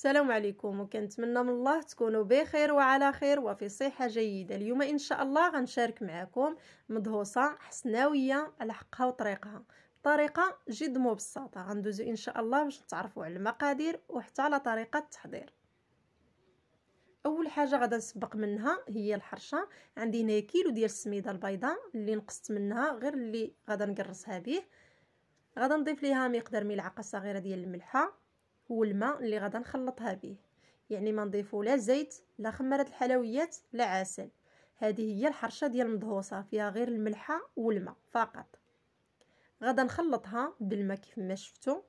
السلام عليكم وكنتمنى من الله تكونوا بخير وعلى خير وفي صحه جيده اليوم ان شاء الله غنشارك معكم مدهوسه حسناويه على حقها وطريقها طريقه جد مبسطه غندوزو ان شاء الله باش نتعرفوا على المقادير وحتى على طريقه التحضير اول حاجه غادا نسبق منها هي الحرشه عندي هنا كيلو ديال السميده البيضاء اللي نقصت منها غير اللي غادا نقرصها به غادا نضيف ليها مقدار ملعقه صغيره ديال الملحه هو الماء اللي غدا نخلطها به يعني ما نضيفو لا زيت لا خمرة الحلويات لا عسل هذه هي الحرشه ديال المدهوسه فيها غير الملحه والماء فقط غدا نخلطها بالماء كيف ما شفتو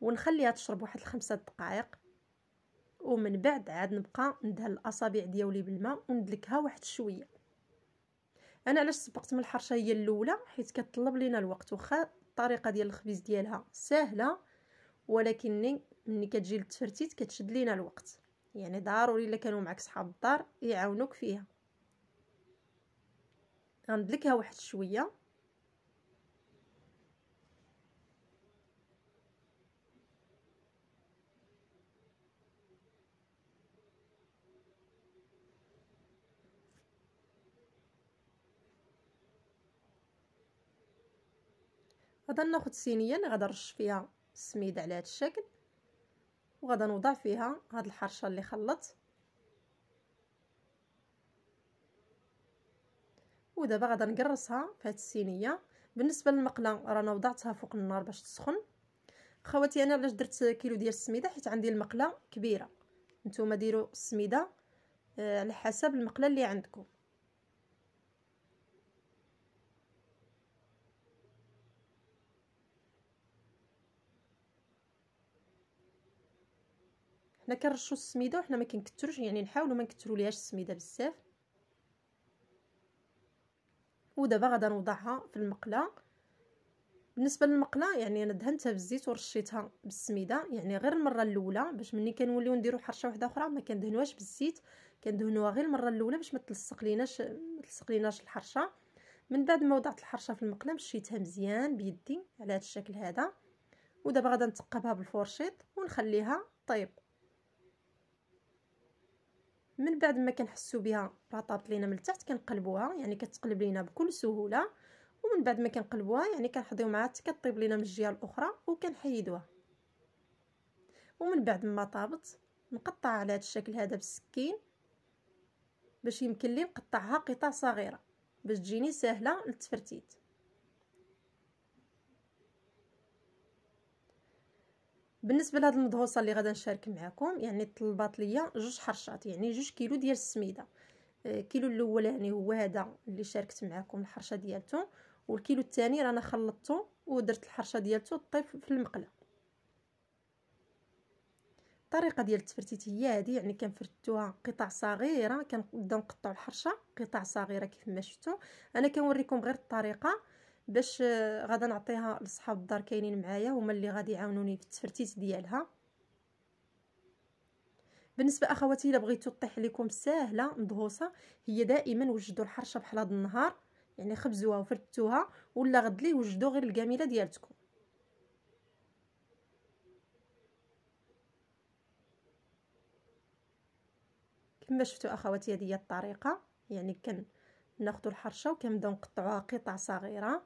ونخليها تشرب واحد الخمسة دقائق ومن بعد عاد نبقى ندهن الاصابع ديالي بالماء وندلكها واحد شويه انا علاش سبقت من الحرشه هي الاولى حيت كتطلب لينا الوقت وخا الطريقه ديال الخبيز ديالها سهله ولكن ملي كتجي للتفرتيت كتشد لينا الوقت يعني ضروري الا كانوا معك صحاب الدار يعاونوك فيها غندلكها واحد شويه غادا ناخد صينيه اللي غادي نرش فيها السميده على هذا الشكل وغادا نوضع فيها هاد الحرشه اللي خلطت ودابا غادا نقرصها في هاد الصينيه بالنسبه للمقله رانا وضعتها فوق النار باش تسخن خواتي انا علاش درت كيلو ديال السميده حيت عندي المقله كبيره نتوما ديروا السميده آه، على حسب المقله اللي عندكم حنا كنرشوا السميده وحنا ما كنكثروش يعني نحاولوا ما نكثروا ليهاش السميده بزاف ودابا غادا نوضعها في المقله بالنسبه للمقله يعني انا دهنتها بالزيت ورشيتها بالسميده يعني غير المره الاولى باش ملي كنوليو نديرو حرشه واحده اخرى ما كندهنوهاش بالزيت كندهنوها غير المره الاولى باش ما تلصق ليناش ما تلصق ليناش الحرشه من بعد ما وضعت الحرشه في المقله مشيتها مزيان بيدي على هذا الشكل هذا ودابا غادا نتقبها بالفرشيط ونخليها طيب من بعد ما كنحسو بها رطبت لينا من التحت كنقلبوها يعني كتقلب لينا بكل سهوله ومن بعد ما كنقلبوها يعني كنحضيو معها حتى كطيب لينا من الجهه الاخرى وكنحيدوها ومن بعد ما طابت نقطع على هذا الشكل هذا بالسكين باش يمكن لي نقطعها قطع صغيره باش تجيني سهله للتفرتيت بالنسبه لهاد المدهوسه اللي غادي نشارك معكم يعني طلبات ليا جوج حرشات يعني جوج كيلو ديال السميده آه، الكيلو يعني هو هذا اللي شاركت معكم الحرشه ديالته والكيلو الثاني رانا خلطته ودرت الحرشه ديالته طيب في المقله الطريقه ديال التفرتيت هي هذه يعني كنفرتوها قطع صغيره كنبداو نقطعوا الحرشه قطع صغيره كيف ما شفتوا انا كنوريكم غير الطريقه باش غادا نعطيها لصحاب الدار كاينين معايا هما اللي غادي يعاونوني في التفرتيت ديالها بالنسبه اخواتي الا بغيتو طيح لكم ساهله مدهوسه هي دائما وجدوا الحرشه بحال هاد النهار يعني خبزوها وفرتوها ولا غدلي وجدوا غير الكاميله ديالتكم كما شفتوا اخواتي هذه هي الطريقه يعني كناخذوا الحرشه وكنبداو نقطعوها قطع صغيره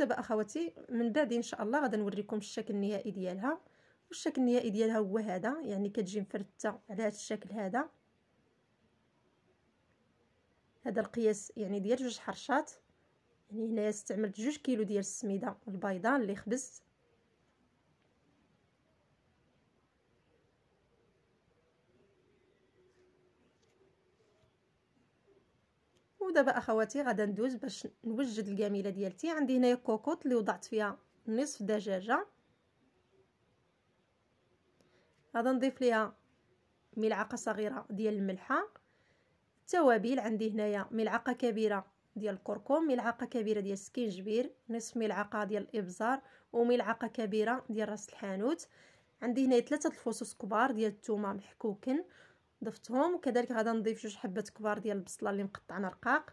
دابا اخواتي من بعد ان شاء الله غادي نوريكم الشكل النهائي ديالها والشكل النهائي ديالها هو هذا يعني كتجي مفرته على هذا الشكل هذا هذا القياس يعني ديال جوج حرشات يعني هنايا استعملت جوج كيلو ديال السميده البيضاء اللي خبزت ودابا اخواتي غادا ندوز باش نوجد الكاميله ديالتي عندي هنايا كوكوط اللي وضعت فيها نصف دجاجه غادا نضيف ليها ملعقه صغيره ديال الملحه التوابل عندي هنايا ملعقه كبيره ديال الكركم ملعقه كبيره ديال السكينجبير نصف ملعقه ديال الابزار وملعقه كبيره ديال راس الحانوت عندي هنايا ثلاثه الفصوص كبار ديال الثومه محكوكن ضفتهم وكذلك غادي نضيف جوج حبات كبار ديال البصله اللي مقطعنا رقاق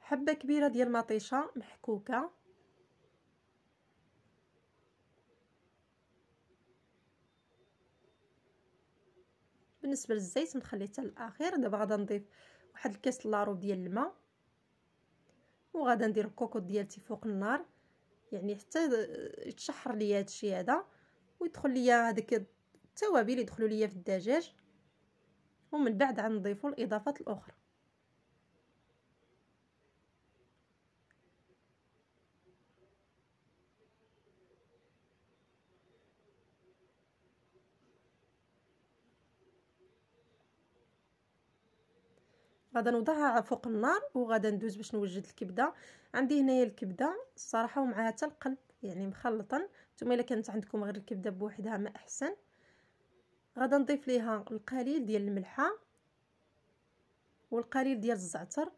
حبه كبيره ديال مطيشه محكوكه بالنسبه للزيت نخليه حتى الاخير دابا غادي نضيف واحد الكاس لاروب ديال الماء وغادي ندير الكوكوط ديالتي فوق النار يعني حتى يتشحر ليا هادشي هذا ويدخل ليا هذاك التوابل يدخلوا ليا في الدجاج ومن بعد غنضيفوا الاضافات الاخرى غادا نوضعها فوق النار وغادا ندوز باش نوجد الكبده عندي هنايا الكبده الصراحه ومعها حتى القلب يعني مخلطا نتوما الا كانت عندكم غير الكبده بوحدها ما احسن غادا نضيف ليها القليل ديال الملحه والقليل ديال الزعتر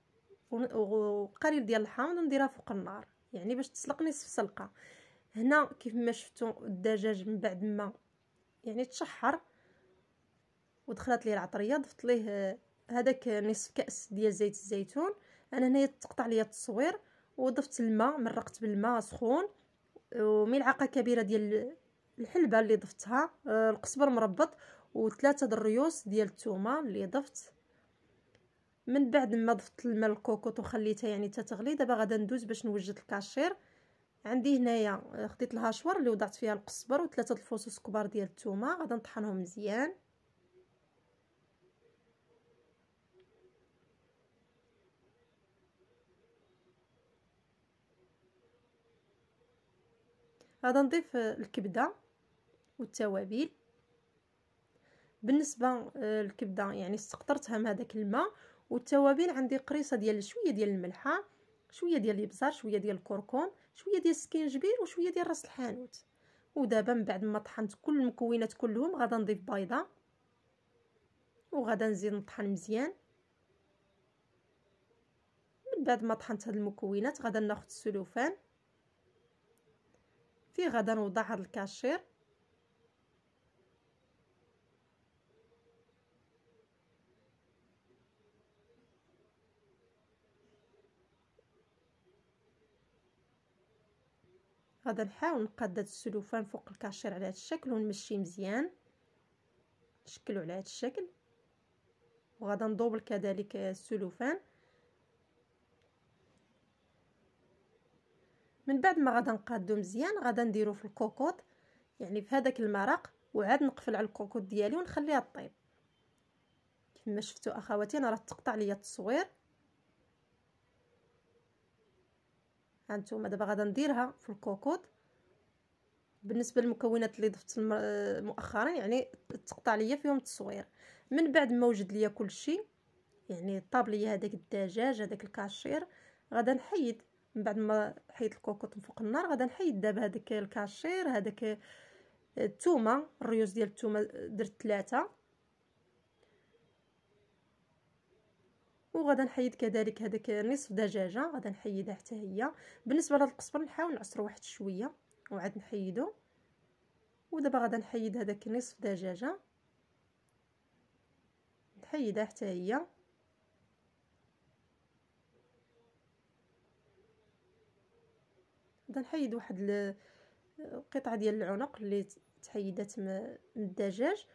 وقليل ديال الحامض ونديرها فوق النار يعني باش تسلق نصف سلقه هنا كيف ما شفتوا الدجاج من بعد ما يعني تشحر ودخلت ليه العطريه ضفت ليه آه، هذاك نصف كاس ديال زيت الزيتون انا هنايا تقطع ليا التصوير وضفت الماء مرقت بالماء سخون وملعقه كبيره ديال الحلبه اللي ضفتها آه، القزبر مربط وثلاثه د الريوس ديال الثومه اللي ضفت من بعد ما ضفت الماء الكوكوط وخليتها يعني تتغلي دابا غادا ندوز باش نوجد الكاشير عندي هنايا آه، خديت الهاشور اللي وضعت فيها القزبر وثلاثه الفصوص كبار ديال الثومه غادا نطحنهم مزيان غادا نضيف الكبده والتوابل بالنسبه للكبده آه، يعني استقطرتها من هذاك الماء والتوابل عندي قريصه ديال شويه ديال الملحه شويه ديال الابزار شويه ديال الكركم شويه ديال السكينجبير وشويه ديال راس الحانوت ودابا من بعد ما طحنت كل المكونات كلهم غادا نضيف بيضه وغادا نزيد نطحن مزيان من بعد ما طحنت هاد المكونات غادا ناخذ السلوفان فيه غدا نوضع هاد الكاشير غدا نحاول نقاد هاد السلوفان فوق الكاشير على هاد الشكل ونمشي مزيان نشكلو على هاد الشكل وغدا ندوبل كذلك السلوفان من بعد ما غادا نقادو مزيان غادا نديرو في الكوكوط يعني في هذاك المرق وعاد نقفل على الكوكوط ديالي ونخليها طيب كما شفتو اخواتي انا راه تقطع ليا التصوير هانتوما دابا غادا نديرها في الكوكوط بالنسبه للمكونات اللي ضفت مؤخرا يعني تقطع ليا فيهم التصوير من بعد ما وجد ليا كلشي يعني طاب ليا هذاك الدجاج هذاك الكاشير غادا نحيد من بعد ما حيد الكوكوط من فوق النار غادي نحيد دابا هذاك الكاشير هذاك الثومه الريوز ديال الثومه درت ثلاثه وغادا نحيد كذلك هذاك نصف دجاجه غادي نحيدها حتى هي بالنسبه لهذا القزبر نحاول نعصرو واحد شويه وعاد نحيدو ودابا غادي نحيد هذاك نصف دجاجه نحيدها حتى هي نبدا نحيد واحد القطعه ديال العنق اللي تحيدات من الدجاج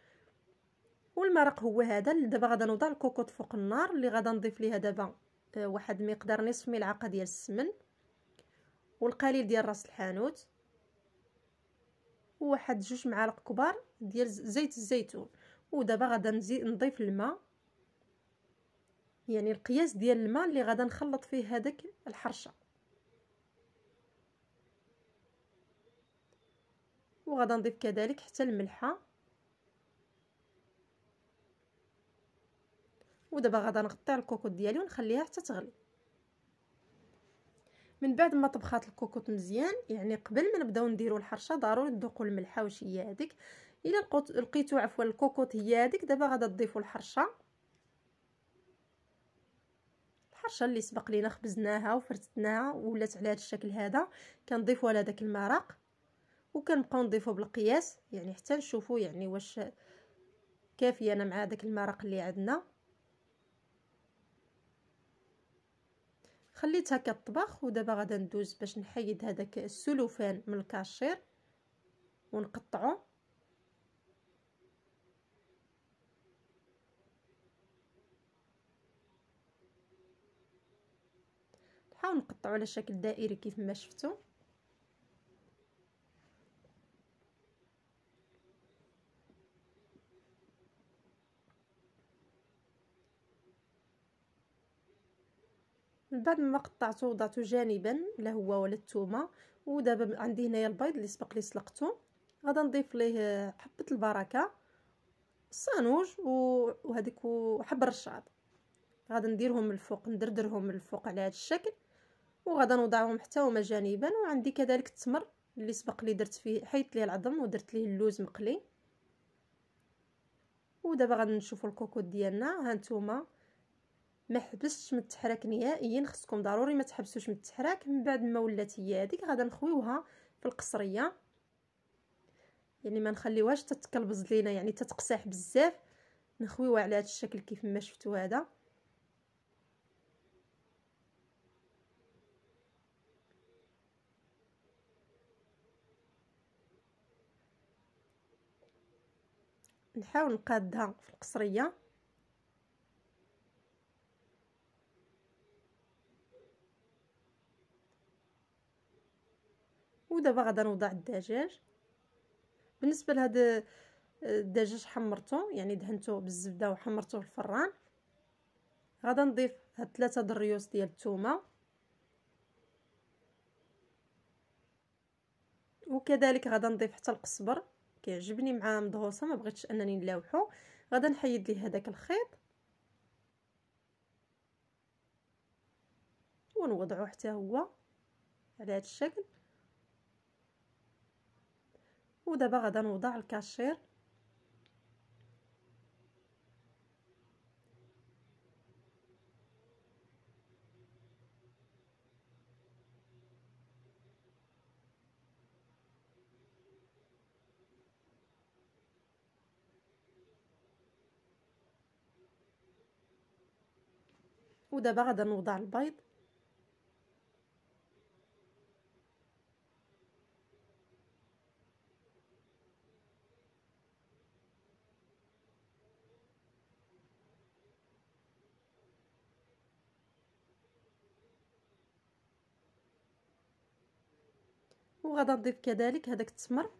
والمرق هو هذا اللي دابا غادا نوضع الكوكوط فوق النار اللي غادا نضيف ليها دابا آه، واحد مقدار نصف ملعقه ديال السمن والقليل ديال راس الحانوت وواحد جوج معالق كبار ديال زيت الزيتون ودابا غادا نضيف الماء يعني القياس ديال الماء اللي غادا نخلط فيه هذاك الحرشه وغادي نضيف كذلك حتى الملحه ودابا غادي نغطي على الكوكوط ديالي ونخليها حتى تغلي من بعد ما طبخات الكوكوط مزيان يعني قبل ما نبداو نديرو الحرشه ضروري تذوقوا الملحه واش هي هذيك الا لقيتو عفوا الكوكوط هي هذيك دابا غادا تضيفوا الحرشه الحرشه اللي سبق لينا خبزناها وفرتناها ولات على هذا الشكل هذا كنضيفوها لهذاك المرق وكنبقاو نضيفو بالقياس يعني حتى نشوفو يعني واش كافيه انا مع داك المرق اللي عندنا خليتها كطبخ ودابا غادا ندوز باش نحيد هذاك السلوفان من الكاشير ونقطعو نحاول نقطعو على شكل دائري كيف ما شفتو بعد ما قطعته وضعته جانبا لا هو ولا الثومه ودابا عندي هنايا البيض اللي سبق لي سلقته غادي نضيف ليه حبه البركه الصانوج وهذيك وحب الرشاد غادي نديرهم من الفوق ندردرهم من الفوق على هذا الشكل وغادي نوضعهم حتى هما جانبا وعندي كذلك التمر اللي سبق لي درت فيه حيت ليه العظم ودرت ليه اللوز مقلي ودابا غادي نشوفوا الكوكوت ديالنا ها نتوما ما حبستش من التحراك نهائيا خصكم ضروري ما تحبسوش من التحراك من بعد ما ولات هي هذيك غادا نخويوها في القصريه يعني ما نخليوهاش تتكلبز لينا يعني تتقساح بزاف نخويوها على هذا الشكل كيف ما شفتوا هذا نحاول نقادها في القصريه ودابا غادا نوضع الدجاج بالنسبه لهاد آه، الدجاج حمرته يعني دهنته بالزبده وحمرته في الفران غادا نضيف هاد ثلاثه دريوس ديال الثومه وكذلك غادا نضيف حتى القزبر كيعجبني مع مدهوسه ما بغيتش انني نلاوحو غادا نحيد ليه هذاك الخيط ونوضعو حتى هو على هذا الشكل ودابا غادا نوضع الكاشير ودابا غادا نوضع البيض وغادي نضيف كذلك هذاك التمر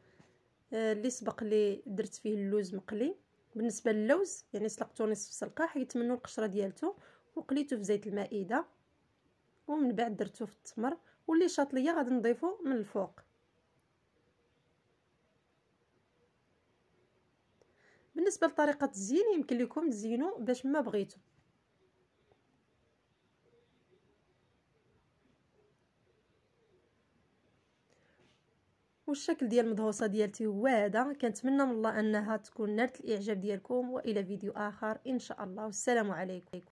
آه، اللي سبق لي درت فيه اللوز مقلي بالنسبه للوز يعني سلقته نصف سلقه حيت منه القشره ديالته وقليته في زيت المائده ومن بعد درته في التمر واللي شاط ليا غادي نضيفه من الفوق بالنسبه لطريقه الزين يمكن لكم تزينوا باش ما بغيتو والشكل ديال المدهوسه ديالتي هو هذا كنتمنى من الله انها تكون نالت الاعجاب ديالكم والى فيديو اخر ان شاء الله والسلام عليكم